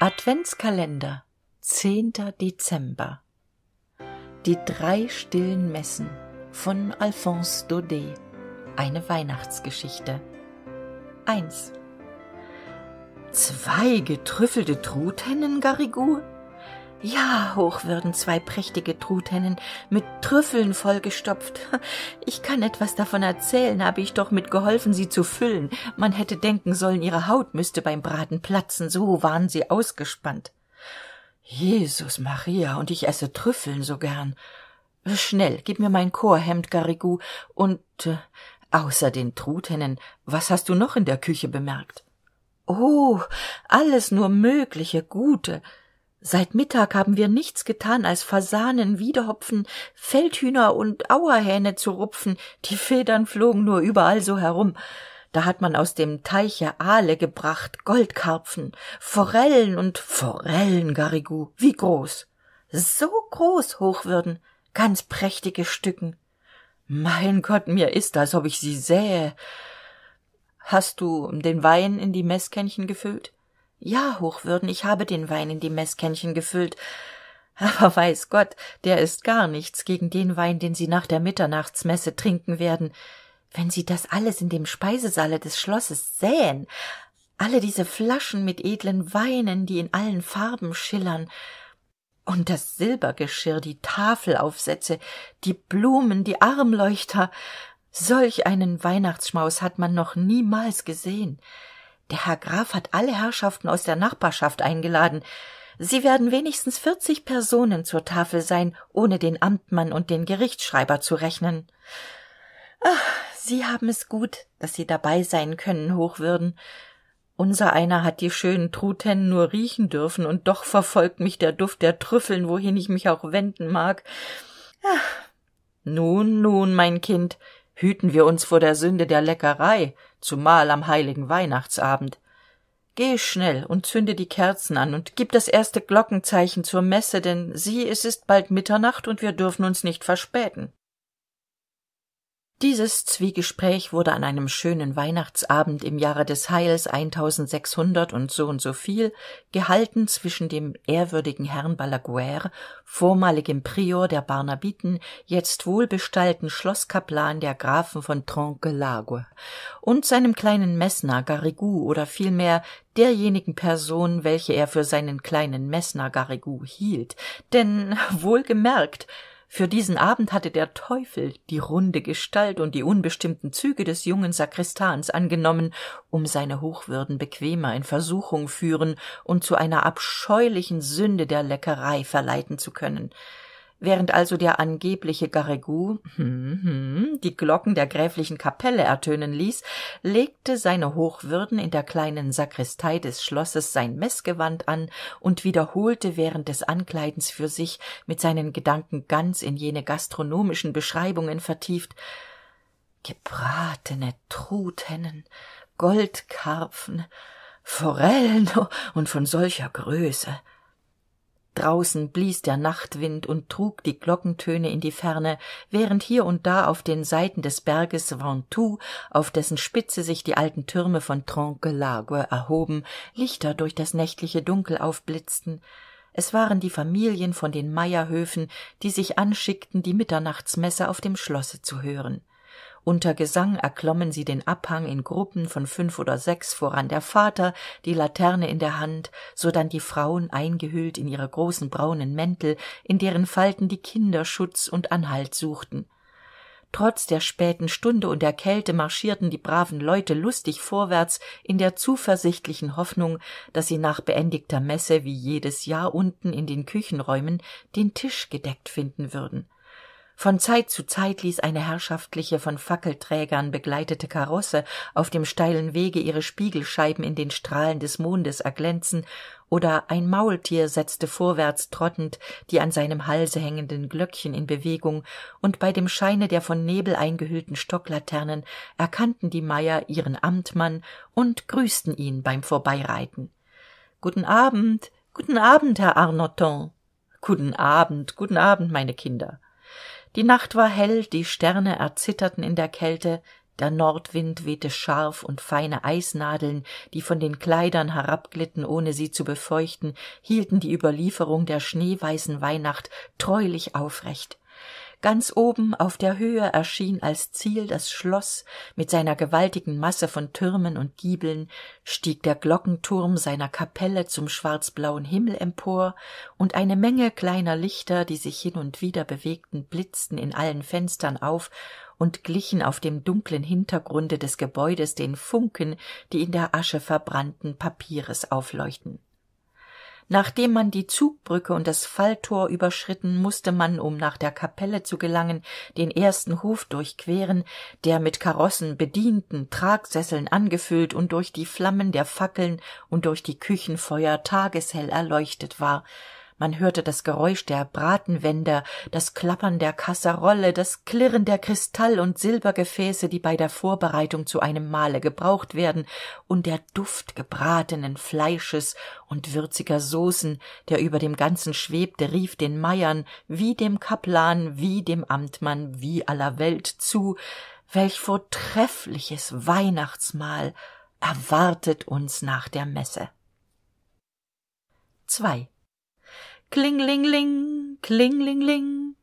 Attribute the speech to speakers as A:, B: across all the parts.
A: Adventskalender 10. Dezember Die drei stillen Messen von Alphonse Daudet Eine Weihnachtsgeschichte 1 Zwei getrüffelte Truthennen, Garrigou? Ja, Hochwürden, zwei prächtige Truthennen mit Trüffeln vollgestopft. Ich kann etwas davon erzählen, habe ich doch mitgeholfen, sie zu füllen. Man hätte denken sollen, ihre Haut müsste beim Braten platzen, so waren sie ausgespannt. Jesus Maria, und ich esse Trüffeln so gern. Schnell, gib mir mein Chorhemd, Garrigou, und äh, außer den Truthennen, was hast du noch in der Küche bemerkt? Oh, alles nur mögliche Gute seit mittag haben wir nichts getan als fasanen wiederhopfen, feldhühner und auerhähne zu rupfen die federn flogen nur überall so herum da hat man aus dem teiche aale gebracht goldkarpfen forellen und forellen Garigou, wie groß so groß hochwürden ganz prächtige stücken mein gott mir ist als ob ich sie sähe hast du den wein in die Messkännchen gefüllt ja hochwürden ich habe den wein in die Messkännchen gefüllt aber weiß gott der ist gar nichts gegen den wein den sie nach der mitternachtsmesse trinken werden wenn sie das alles in dem speisesaale des schlosses sähen alle diese flaschen mit edlen weinen die in allen farben schillern und das silbergeschirr die tafelaufsätze die blumen die armleuchter solch einen weihnachtsschmaus hat man noch niemals gesehen der Herr Graf hat alle Herrschaften aus der Nachbarschaft eingeladen. Sie werden wenigstens vierzig Personen zur Tafel sein, ohne den Amtmann und den Gerichtsschreiber zu rechnen. Ach, Sie haben es gut, dass Sie dabei sein können, Hochwürden. Unser einer hat die schönen Truten nur riechen dürfen, und doch verfolgt mich der Duft der Trüffeln, wohin ich mich auch wenden mag. Ach, nun, nun, mein Kind, hüten wir uns vor der sünde der leckerei zumal am heiligen weihnachtsabend geh schnell und zünde die kerzen an und gib das erste glockenzeichen zur messe denn sieh es ist bald mitternacht und wir dürfen uns nicht verspäten dieses zwiegespräch wurde an einem schönen weihnachtsabend im jahre des heils 1600 und so und so viel gehalten zwischen dem ehrwürdigen herrn Balaguer, vormaligem prior der barnabiten jetzt wohlbestallten Schlosskaplan der grafen von tronquelague und seinem kleinen Messner garrigou oder vielmehr derjenigen person welche er für seinen kleinen Messner garrigou hielt denn wohlgemerkt für diesen abend hatte der teufel die runde gestalt und die unbestimmten züge des jungen sakristans angenommen um seine hochwürden bequemer in versuchung führen und zu einer abscheulichen sünde der leckerei verleiten zu können während also der angebliche Garrigou hm, hm, die Glocken der gräflichen Kapelle ertönen ließ, legte seine Hochwürden in der kleinen Sakristei des Schlosses sein Messgewand an und wiederholte während des Ankleidens für sich, mit seinen Gedanken ganz in jene gastronomischen Beschreibungen vertieft, gebratene Truthennen, Goldkarpfen, Forellen und von solcher Größe draußen blies der nachtwind und trug die glockentöne in die ferne während hier und da auf den seiten des berges ventoux auf dessen spitze sich die alten türme von tronquelague erhoben lichter durch das nächtliche dunkel aufblitzten es waren die familien von den meierhöfen die sich anschickten die mitternachtsmesse auf dem schlosse zu hören unter gesang erklommen sie den abhang in gruppen von fünf oder sechs voran der vater die laterne in der hand sodann die frauen eingehüllt in ihre großen braunen mäntel in deren falten die kinder schutz und anhalt suchten trotz der späten stunde und der kälte marschierten die braven leute lustig vorwärts in der zuversichtlichen hoffnung daß sie nach beendigter messe wie jedes jahr unten in den küchenräumen den tisch gedeckt finden würden von zeit zu zeit ließ eine herrschaftliche von fackelträgern begleitete karosse auf dem steilen wege ihre spiegelscheiben in den strahlen des mondes erglänzen oder ein maultier setzte vorwärts trottend die an seinem halse hängenden glöckchen in bewegung und bei dem scheine der von nebel eingehüllten stocklaternen erkannten die meier ihren amtmann und grüßten ihn beim vorbeireiten guten abend guten abend herr arnoton guten abend guten abend meine kinder die nacht war hell die sterne erzitterten in der kälte der nordwind wehte scharf und feine eisnadeln die von den kleidern herabglitten ohne sie zu befeuchten hielten die überlieferung der schneeweißen weihnacht treulich aufrecht ganz oben auf der höhe erschien als ziel das Schloss mit seiner gewaltigen masse von türmen und giebeln stieg der glockenturm seiner kapelle zum schwarzblauen himmel empor und eine menge kleiner lichter die sich hin und wieder bewegten blitzten in allen fenstern auf und glichen auf dem dunklen hintergrunde des gebäudes den funken die in der asche verbrannten papieres aufleuchten nachdem man die zugbrücke und das falltor überschritten mußte man um nach der kapelle zu gelangen den ersten hof durchqueren der mit karossen bedienten tragsesseln angefüllt und durch die flammen der fackeln und durch die küchenfeuer tageshell erleuchtet war man hörte das geräusch der bratenwender das klappern der kasserolle das klirren der kristall und silbergefäße die bei der vorbereitung zu einem mahle gebraucht werden und der duft gebratenen fleisches und würziger Soßen, der über dem ganzen schwebte rief den meiern wie dem kaplan wie dem amtmann wie aller welt zu welch vortreffliches weihnachtsmahl erwartet uns nach der messe Klinglingling, klinglingling.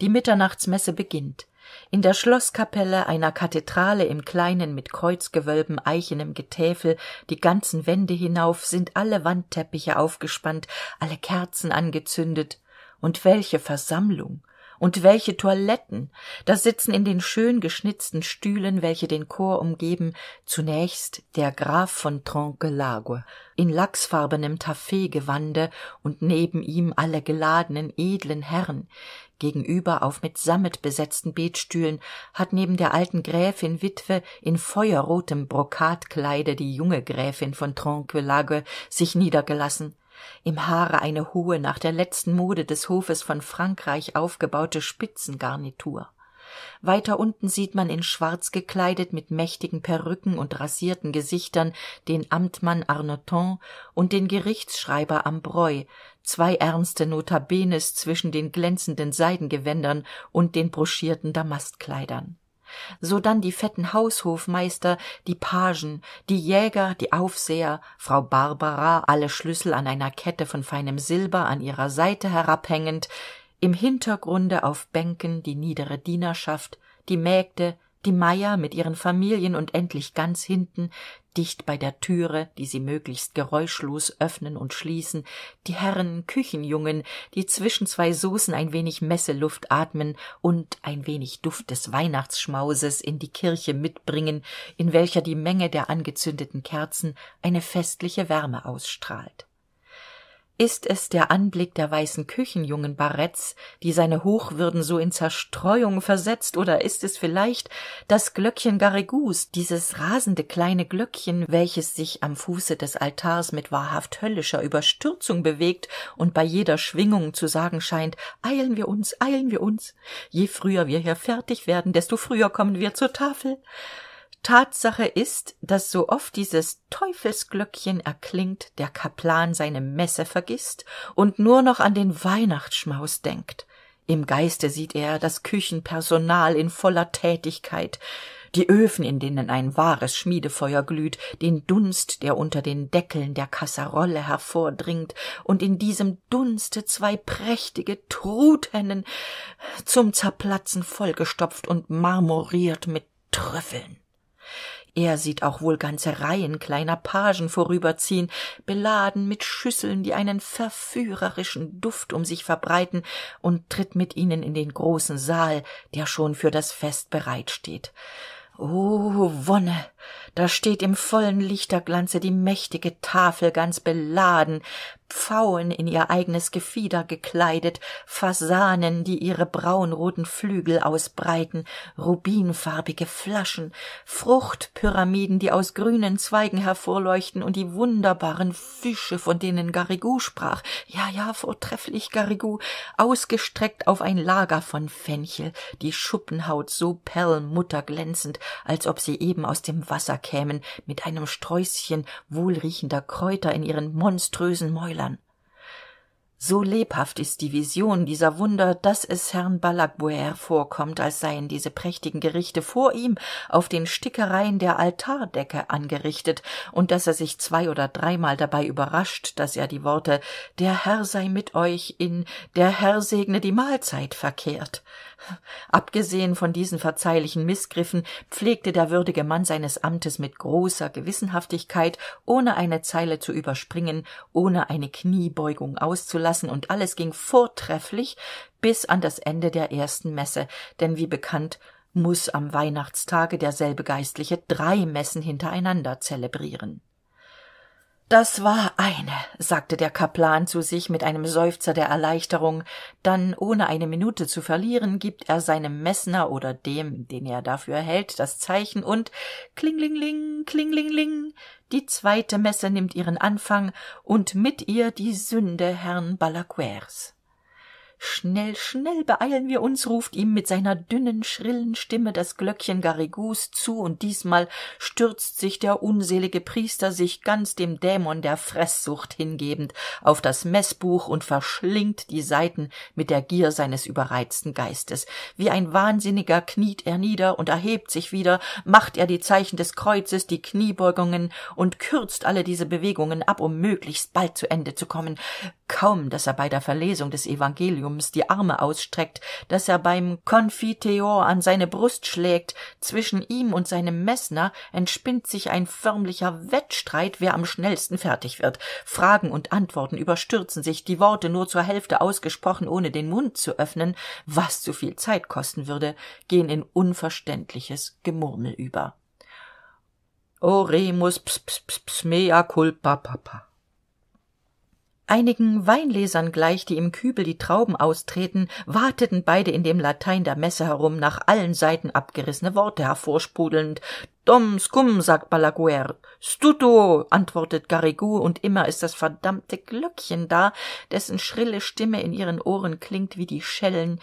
A: Die Mitternachtsmesse beginnt. In der Schlosskapelle einer Kathedrale im kleinen mit Kreuzgewölben, eichenem Getäfel, die ganzen Wände hinauf, sind alle Wandteppiche aufgespannt, alle Kerzen angezündet. Und welche Versammlung! und welche toiletten Da sitzen in den schön geschnitzten stühlen welche den chor umgeben zunächst der graf von tronquelague in lachsfarbenem taffeegewande und neben ihm alle geladenen edlen herren gegenüber auf mit sammet besetzten betstühlen hat neben der alten gräfin witwe in feuerrotem brokatkleide die junge gräfin von tronquelague sich niedergelassen im haare eine hohe nach der letzten mode des hofes von frankreich aufgebaute spitzengarnitur weiter unten sieht man in schwarz gekleidet mit mächtigen perücken und rasierten gesichtern den amtmann arnoton und den gerichtsschreiber ambroy zwei ernste notabenes zwischen den glänzenden seidengewändern und den broschierten Damastkleidern sodann die fetten haushofmeister die pagen die jäger die aufseher frau barbara alle schlüssel an einer kette von feinem silber an ihrer seite herabhängend im hintergrunde auf bänken die niedere dienerschaft die mägde die Meier mit ihren familien und endlich ganz hinten dicht bei der türe die sie möglichst geräuschlos öffnen und schließen die herren küchenjungen die zwischen zwei Soßen ein wenig messeluft atmen und ein wenig duft des weihnachtsschmauses in die kirche mitbringen in welcher die menge der angezündeten kerzen eine festliche wärme ausstrahlt ist es der anblick der weißen küchenjungen Barretts, die seine hochwürden so in zerstreuung versetzt oder ist es vielleicht das glöckchen garrigus dieses rasende kleine glöckchen welches sich am fuße des altars mit wahrhaft höllischer überstürzung bewegt und bei jeder schwingung zu sagen scheint eilen wir uns eilen wir uns je früher wir hier fertig werden desto früher kommen wir zur tafel tatsache ist daß so oft dieses teufelsglöckchen erklingt der kaplan seine messe vergisst und nur noch an den weihnachtsschmaus denkt im geiste sieht er das küchenpersonal in voller tätigkeit die öfen in denen ein wahres schmiedefeuer glüht den dunst der unter den deckeln der kasserolle hervordringt und in diesem dunste zwei prächtige Truthennen zum zerplatzen vollgestopft und marmoriert mit trüffeln er sieht auch wohl ganze reihen kleiner pagen vorüberziehen beladen mit schüsseln die einen verführerischen duft um sich verbreiten und tritt mit ihnen in den großen saal der schon für das fest bereit steht o oh, wonne da steht im vollen lichterglanze die mächtige tafel ganz beladen pfauen in ihr eigenes gefieder gekleidet fasanen die ihre braunroten flügel ausbreiten rubinfarbige flaschen fruchtpyramiden die aus grünen zweigen hervorleuchten und die wunderbaren fische von denen garrigue sprach ja ja vortrefflich garrigue ausgestreckt auf ein lager von fenchel die schuppenhaut so perlmutterglänzend als ob sie eben aus dem wasser kämen mit einem sträußchen wohlriechender kräuter in ihren monströsen mäulern so lebhaft ist die vision dieser wunder daß es herrn Balaguer vorkommt als seien diese prächtigen gerichte vor ihm auf den stickereien der altardecke angerichtet und dass er sich zwei oder dreimal dabei überrascht daß er die worte der herr sei mit euch in der herr segne die mahlzeit verkehrt abgesehen von diesen verzeihlichen Missgriffen pflegte der würdige mann seines amtes mit großer gewissenhaftigkeit ohne eine zeile zu überspringen ohne eine kniebeugung auszulassen lassen und alles ging vortrefflich bis an das ende der ersten messe denn wie bekannt muß am weihnachtstage derselbe geistliche drei messen hintereinander zelebrieren das war eine sagte der kaplan zu sich mit einem seufzer der erleichterung dann ohne eine minute zu verlieren gibt er seinem messner oder dem den er dafür hält das zeichen und klinglingling klinglingling die zweite messe nimmt ihren anfang und mit ihr die sünde herrn schnell schnell beeilen wir uns ruft ihm mit seiner dünnen schrillen stimme das glöckchen garrigus zu und diesmal stürzt sich der unselige priester sich ganz dem dämon der Fresssucht hingebend auf das Messbuch und verschlingt die seiten mit der gier seines überreizten geistes wie ein wahnsinniger kniet er nieder und erhebt sich wieder macht er die zeichen des kreuzes die kniebeugungen und kürzt alle diese bewegungen ab um möglichst bald zu ende zu kommen kaum daß er bei der verlesung des evangeliums die arme ausstreckt daß er beim confiteor an seine brust schlägt zwischen ihm und seinem messner entspinnt sich ein förmlicher wettstreit wer am schnellsten fertig wird fragen und antworten überstürzen sich die worte nur zur hälfte ausgesprochen ohne den mund zu öffnen was zu viel zeit kosten würde gehen in unverständliches gemurmel über oremus mea culpa papa einigen weinlesern gleich die im kübel die trauben austreten wateten beide in dem latein der messe herum nach allen seiten abgerissene worte hervorsprudelnd doms cum sagt balaguer stuto antwortet Garrigou, und immer ist das verdammte glöckchen da dessen schrille stimme in ihren ohren klingt wie die schellen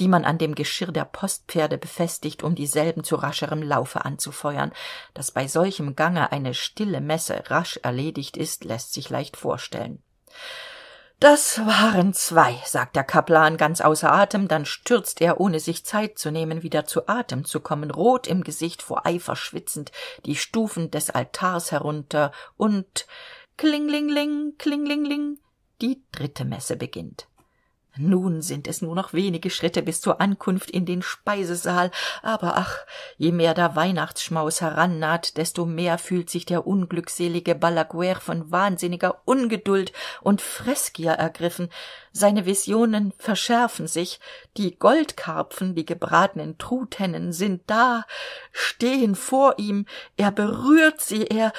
A: die man an dem geschirr der postpferde befestigt um dieselben zu rascherem laufe anzufeuern Dass bei solchem gange eine stille messe rasch erledigt ist lässt sich leicht vorstellen das waren zwei sagt der kaplan ganz außer atem dann stürzt er ohne sich zeit zu nehmen wieder zu atem zu kommen rot im gesicht vor eifer schwitzend die stufen des altars herunter und klinglingling klinglingling die dritte messe beginnt nun sind es nur noch wenige schritte bis zur ankunft in den speisesaal aber ach je mehr der weihnachtsschmaus herannaht desto mehr fühlt sich der unglückselige Balaguer von wahnsinniger ungeduld und freßgier ergriffen seine visionen verschärfen sich die goldkarpfen die gebratenen Truthennen sind da stehen vor ihm er berührt sie er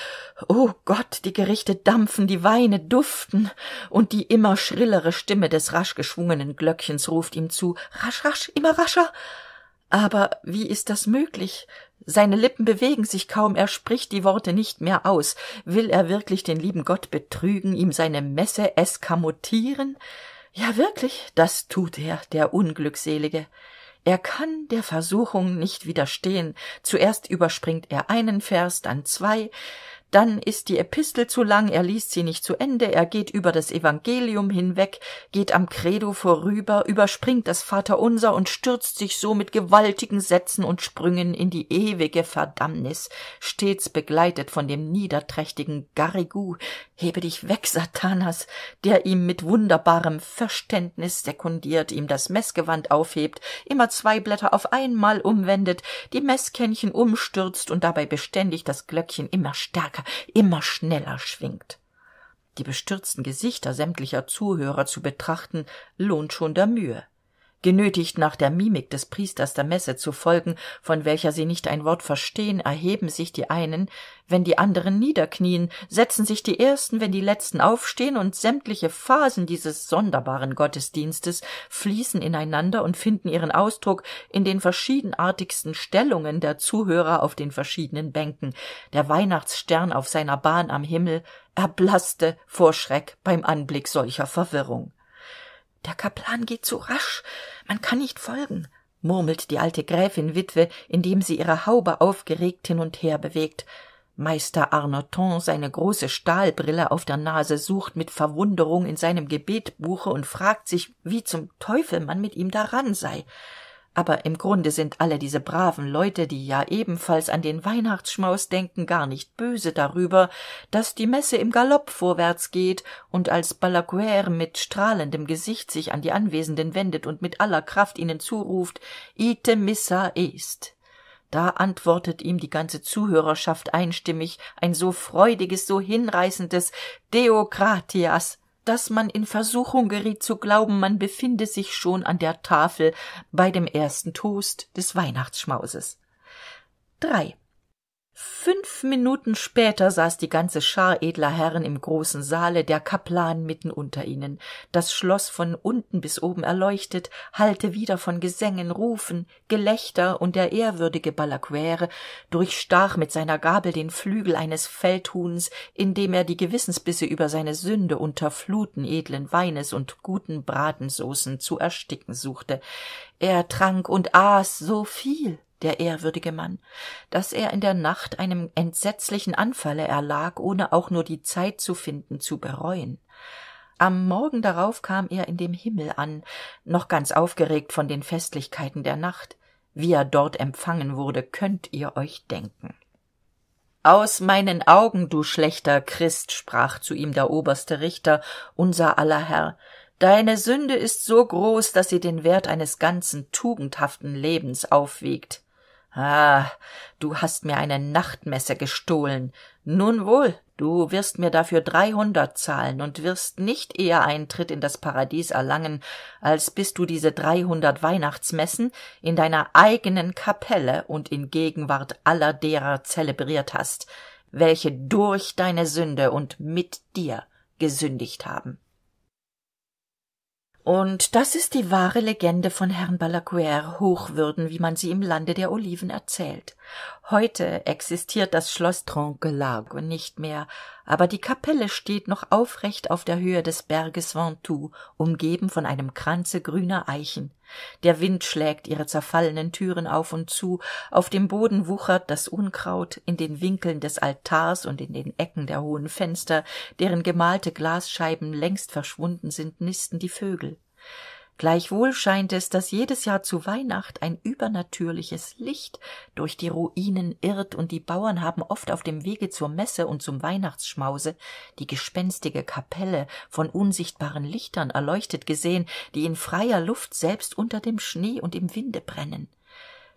A: o oh gott die gerichte dampfen die weine duften und die immer schrillere stimme des rasch geschwungenen glöckchens ruft ihm zu rasch rasch immer rascher aber wie ist das möglich seine lippen bewegen sich kaum er spricht die worte nicht mehr aus will er wirklich den lieben gott betrügen ihm seine messe eskamotieren ja wirklich das tut er der unglückselige er kann der versuchung nicht widerstehen zuerst überspringt er einen vers dann zwei dann ist die epistel zu lang er liest sie nicht zu ende er geht über das evangelium hinweg geht am credo vorüber überspringt das vaterunser und stürzt sich so mit gewaltigen sätzen und sprüngen in die ewige verdammnis stets begleitet von dem niederträchtigen garrigou hebe dich weg satanas der ihm mit wunderbarem verständnis sekundiert ihm das messgewand aufhebt immer zwei blätter auf einmal umwendet die messkännchen umstürzt und dabei beständig das glöckchen immer stärker stärker immer schneller schwingt die bestürzten gesichter sämtlicher zuhörer zu betrachten lohnt schon der mühe genötigt nach der mimik des priesters der messe zu folgen von welcher sie nicht ein wort verstehen, erheben sich die einen wenn die anderen niederknien setzen sich die ersten wenn die letzten aufstehen, und sämtliche phasen dieses sonderbaren gottesdienstes fließen ineinander und finden ihren ausdruck in den verschiedenartigsten stellungen der zuhörer auf den verschiedenen bänken der weihnachtsstern auf seiner bahn am himmel erblasste vor schreck beim anblick solcher verwirrung der kaplan geht zu rasch man kann nicht folgen murmelt die alte gräfin witwe indem sie ihre haube aufgeregt hin und her bewegt meister arnoton seine große stahlbrille auf der nase sucht mit verwunderung in seinem gebetbuche und fragt sich wie zum teufel man mit ihm daran sei aber im grunde sind alle diese braven leute die ja ebenfalls an den weihnachtsschmaus denken gar nicht böse darüber daß die messe im galopp vorwärts geht und als balaguere mit strahlendem gesicht sich an die anwesenden wendet und mit aller kraft ihnen zuruft ite missa est da antwortet ihm die ganze zuhörerschaft einstimmig ein so freudiges so hinreißendes deo gratias daß man in versuchung geriet zu glauben man befinde sich schon an der tafel bei dem ersten toast des weihnachtsschmauses drei fünf minuten später saß die ganze schar edler herren im großen saale der kaplan mitten unter ihnen das Schloss von unten bis oben erleuchtet hallte wieder von gesängen rufen gelächter und der ehrwürdige balaguere durchstach mit seiner gabel den flügel eines feldhuhns indem er die gewissensbisse über seine sünde unter fluten edlen weines und guten bratensoßen zu ersticken suchte er trank und aß so viel der ehrwürdige mann daß er in der nacht einem entsetzlichen anfalle erlag ohne auch nur die zeit zu finden zu bereuen am morgen darauf kam er in dem himmel an noch ganz aufgeregt von den festlichkeiten der nacht wie er dort empfangen wurde könnt ihr euch denken aus meinen augen du schlechter christ sprach zu ihm der oberste richter unser aller herr deine sünde ist so groß daß sie den wert eines ganzen tugendhaften lebens aufwiegt ah du hast mir eine nachtmesse gestohlen nun wohl du wirst mir dafür dreihundert zahlen und wirst nicht eher eintritt in das paradies erlangen als bis du diese dreihundert weihnachtsmessen in deiner eigenen kapelle und in gegenwart aller derer zelebriert hast welche durch deine sünde und mit dir gesündigt haben und das ist die wahre legende von herrn balaguere hochwürden wie man sie im lande der oliven erzählt heute existiert das schloß tronquelague nicht mehr aber die kapelle steht noch aufrecht auf der höhe des berges ventoux umgeben von einem kranze grüner eichen der wind schlägt ihre zerfallenen türen auf und zu auf dem boden wuchert das unkraut in den winkeln des altars und in den ecken der hohen fenster deren gemalte glasscheiben längst verschwunden sind nisten die vögel gleichwohl scheint es daß jedes jahr zu weihnacht ein übernatürliches licht durch die ruinen irrt und die bauern haben oft auf dem wege zur messe und zum weihnachtsschmause die gespenstige kapelle von unsichtbaren lichtern erleuchtet gesehen die in freier luft selbst unter dem schnee und im winde brennen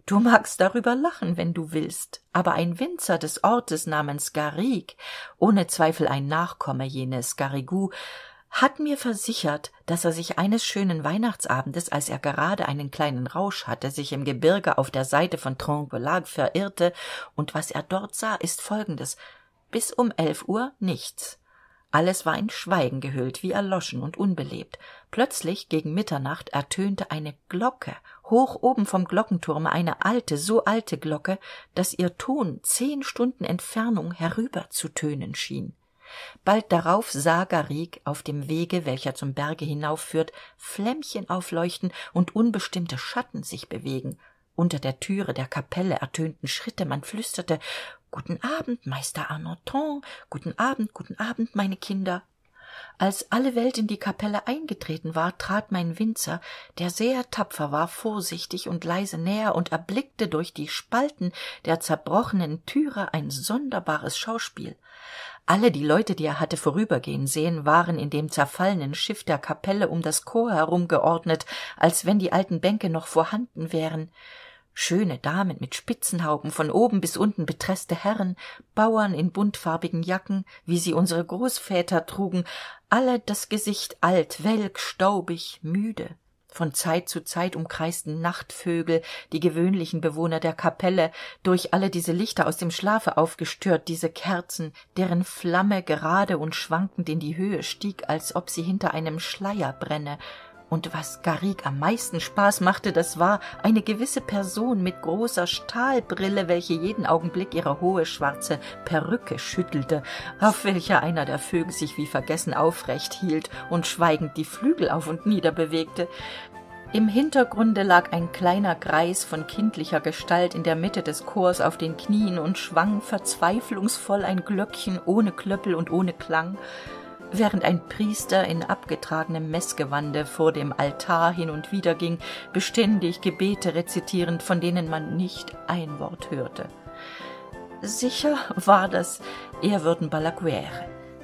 A: du magst darüber lachen wenn du willst aber ein winzer des ortes namens garrigue ohne zweifel ein nachkomme jenes garrigou hat mir versichert, dass er sich eines schönen Weihnachtsabendes, als er gerade einen kleinen Rausch hatte, sich im Gebirge auf der Seite von Tronquelague verirrte, und was er dort sah, ist folgendes bis um elf Uhr nichts. Alles war in Schweigen gehüllt, wie erloschen und unbelebt. Plötzlich gegen Mitternacht ertönte eine Glocke, hoch oben vom Glockenturm eine alte, so alte Glocke, daß ihr Ton zehn Stunden Entfernung herüber zu tönen schien bald darauf sah garrigue auf dem wege welcher zum berge hinaufführt flämmchen aufleuchten und unbestimmte schatten sich bewegen unter der türe der kapelle ertönten schritte man flüsterte guten abend meister arnoton guten abend guten abend meine kinder als alle welt in die kapelle eingetreten war trat mein winzer der sehr tapfer war vorsichtig und leise näher und erblickte durch die spalten der zerbrochenen türe ein sonderbares schauspiel alle die leute die er hatte vorübergehen sehen waren in dem zerfallenen schiff der kapelle um das chor herumgeordnet, als wenn die alten bänke noch vorhanden wären schöne damen mit spitzenhauben von oben bis unten betreßte herren bauern in buntfarbigen jacken wie sie unsere großväter trugen alle das gesicht alt welk staubig müde von zeit zu zeit umkreisten nachtvögel die gewöhnlichen bewohner der kapelle durch alle diese lichter aus dem schlafe aufgestört diese kerzen deren flamme gerade und schwankend in die höhe stieg als ob sie hinter einem schleier brenne und was garrig am meisten spaß machte das war eine gewisse person mit großer stahlbrille welche jeden augenblick ihre hohe schwarze perücke schüttelte auf welcher einer der vögel sich wie vergessen aufrecht hielt und schweigend die flügel auf und nieder bewegte im Hintergrunde lag ein kleiner Greis von kindlicher Gestalt in der Mitte des Chors auf den Knien und schwang verzweiflungsvoll ein Glöckchen ohne Klöppel und ohne Klang, während ein Priester in abgetragenem Messgewande vor dem Altar hin und wieder ging, beständig Gebete rezitierend, von denen man nicht ein Wort hörte. Sicher war das Ehrwürden Balaguer,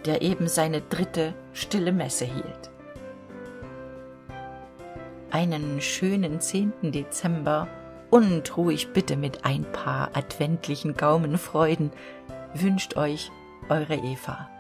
A: der eben seine dritte stille Messe hielt einen schönen 10. Dezember und ruhig bitte mit ein paar adventlichen Gaumenfreuden wünscht euch eure Eva.